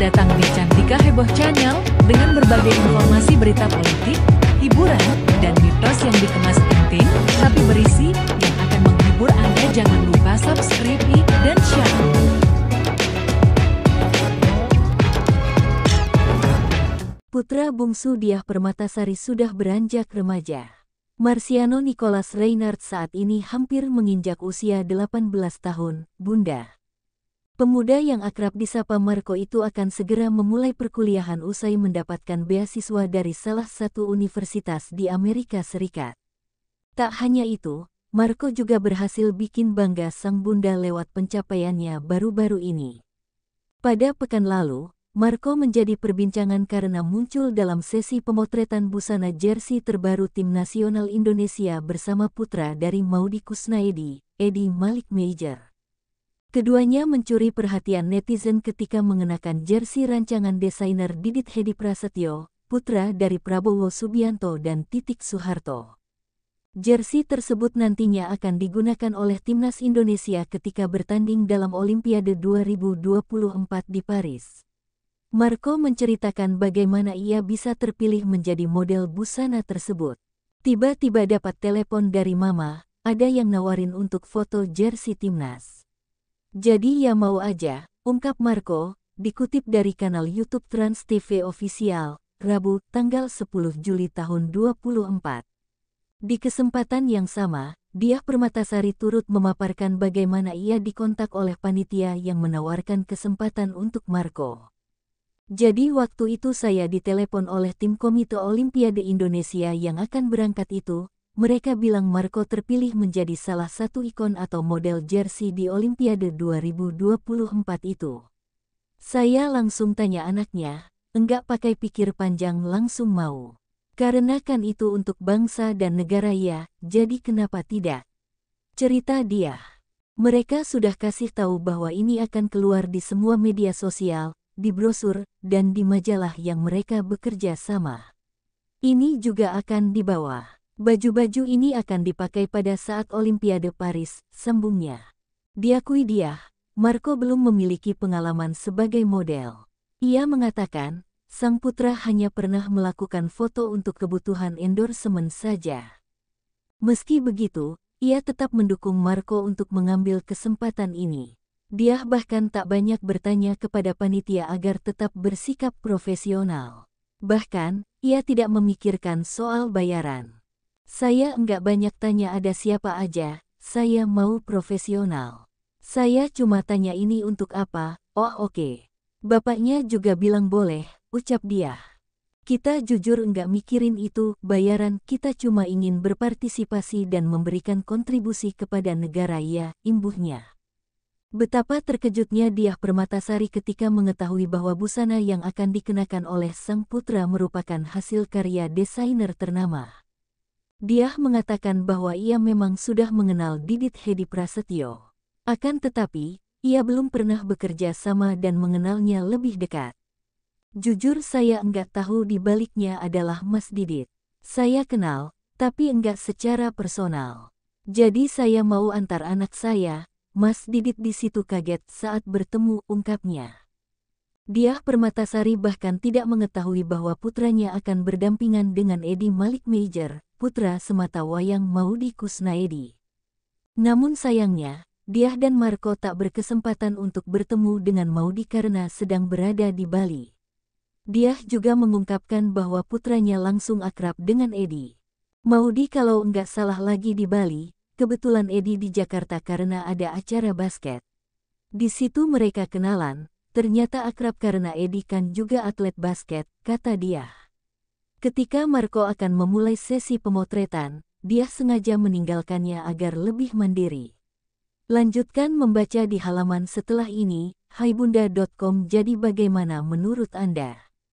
datang di Cantika Heboh Channel dengan berbagai informasi berita politik, hiburan, dan mitos yang dikemas penting tapi berisi yang akan menghibur Anda. Jangan lupa subscribe dan share. Putra bungsu Diah Permatasari sudah beranjak remaja. Marciano Nicolas Reynard saat ini hampir menginjak usia 18 tahun, Bunda. Pemuda yang akrab disapa Marco itu akan segera memulai perkuliahan usai mendapatkan beasiswa dari salah satu universitas di Amerika Serikat. Tak hanya itu, Marco juga berhasil bikin bangga sang bunda lewat pencapaiannya baru-baru ini. Pada pekan lalu, Marco menjadi perbincangan karena muncul dalam sesi pemotretan busana jersey terbaru tim nasional Indonesia bersama putra dari Maudi Kusnaedi, Edi Malik Major. Keduanya mencuri perhatian netizen ketika mengenakan jersey rancangan desainer Didit Hedi Prasetyo, putra dari Prabowo Subianto dan Titik Soeharto. Jersey tersebut nantinya akan digunakan oleh timnas Indonesia ketika bertanding dalam Olimpiade 2024 di Paris. Marco menceritakan bagaimana ia bisa terpilih menjadi model busana tersebut. Tiba-tiba dapat telepon dari mama, ada yang nawarin untuk foto jersey timnas. Jadi ya mau aja, ungkap Marco, dikutip dari kanal YouTube Trans TV Official, Rabu, tanggal 10 Juli tahun 24. Di kesempatan yang sama, Diah Permatasari turut memaparkan bagaimana ia dikontak oleh panitia yang menawarkan kesempatan untuk Marco. Jadi waktu itu saya ditelepon oleh tim Komite Olimpiade Indonesia yang akan berangkat itu, mereka bilang Marco terpilih menjadi salah satu ikon atau model jersey di Olimpiade 2024 itu. Saya langsung tanya anaknya, enggak pakai pikir panjang langsung mau. Karena kan itu untuk bangsa dan negara ya, jadi kenapa tidak? Cerita dia. Mereka sudah kasih tahu bahwa ini akan keluar di semua media sosial, di brosur, dan di majalah yang mereka bekerja sama. Ini juga akan dibawa. Baju-baju ini akan dipakai pada saat Olimpiade Paris, sembungnya. Diakui dia, Marco belum memiliki pengalaman sebagai model. Ia mengatakan, sang putra hanya pernah melakukan foto untuk kebutuhan endorsement saja. Meski begitu, ia tetap mendukung Marco untuk mengambil kesempatan ini. Dia bahkan tak banyak bertanya kepada panitia agar tetap bersikap profesional. Bahkan, ia tidak memikirkan soal bayaran. Saya enggak banyak tanya ada siapa aja, saya mau profesional. Saya cuma tanya ini untuk apa, oh oke. Okay. Bapaknya juga bilang boleh, ucap dia. Kita jujur enggak mikirin itu, bayaran kita cuma ingin berpartisipasi dan memberikan kontribusi kepada negara ya, imbuhnya. Betapa terkejutnya dia Permatasari ketika mengetahui bahwa busana yang akan dikenakan oleh sang putra merupakan hasil karya desainer ternama. Dia mengatakan bahwa ia memang sudah mengenal Didit Hedi Prasetyo. Akan tetapi, ia belum pernah bekerja sama dan mengenalnya lebih dekat. Jujur saya enggak tahu di baliknya adalah Mas Didit. Saya kenal, tapi enggak secara personal. Jadi saya mau antar anak saya, Mas Didit di situ kaget saat bertemu ungkapnya. Diah Permatasari bahkan tidak mengetahui bahwa putranya akan berdampingan dengan Edi Malik Major, putra semata wayang Maudi Kusnaedi. Namun sayangnya, Diah dan Marco tak berkesempatan untuk bertemu dengan Maudi karena sedang berada di Bali. Diah juga mengungkapkan bahwa putranya langsung akrab dengan Edi. Maudi kalau enggak salah lagi di Bali, kebetulan Edi di Jakarta karena ada acara basket. Di situ mereka kenalan, Ternyata akrab karena Edi kan juga atlet basket, kata dia. Ketika Marco akan memulai sesi pemotretan, dia sengaja meninggalkannya agar lebih mandiri. Lanjutkan membaca di halaman setelah ini, haibunda.com jadi bagaimana menurut Anda?